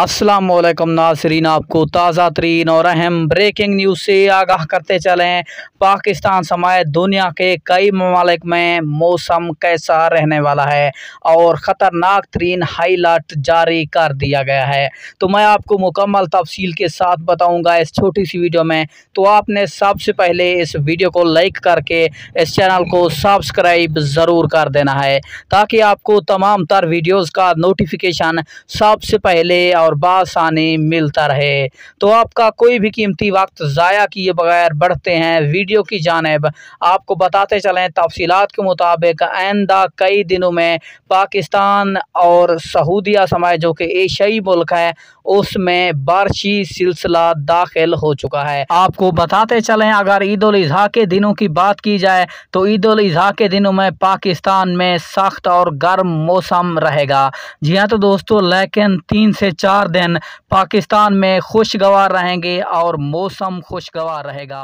असलम नासरीन आपको ताज़ा तरीन और अहम ब्रेकिंग न्यूज़ से आगाह करते चलें पाकिस्तान समेत दुनिया के कई ममालिक में मौसम कैसा रहने वाला है और ख़तरनाक तरीन हाई अलर्ट जारी कर दिया गया है तो मैं आपको मुकम्मल तफसील के साथ बताऊंगा इस छोटी सी वीडियो में तो आपने सबसे पहले इस वीडियो को लाइक करके इस चैनल को सब्सक्राइब ज़रूर कर देना है ताकि आपको तमाम तर वीडियोज़ का नोटिफिकेशन सबसे पहले और बासानी मिलता रहे तो आपका कोई भी कीमती वक्त ज़ाया किए बगैर बढ़ते हैं वीडियो की जानब आपको बताते चलें तफसीत के मुताबिक आइंदा कई दिनों में पाकिस्तान और सऊदिया समय जो कि एशियाई मुल्क है उसमें बारिशी सिलसिला दाखिल हो चुका है आपको बताते चलें अगर ईद उल अजहा के दिनों की बात की जाए तो ईद उल अजहा के दिनों में पाकिस्तान में सख्त और गर्म मौसम रहेगा जी हाँ तो दोस्तों लेकिन तीन से चार चार दिन पाकिस्तान में खुशगवार रहेंगे और मौसम खुशगवार रहेगा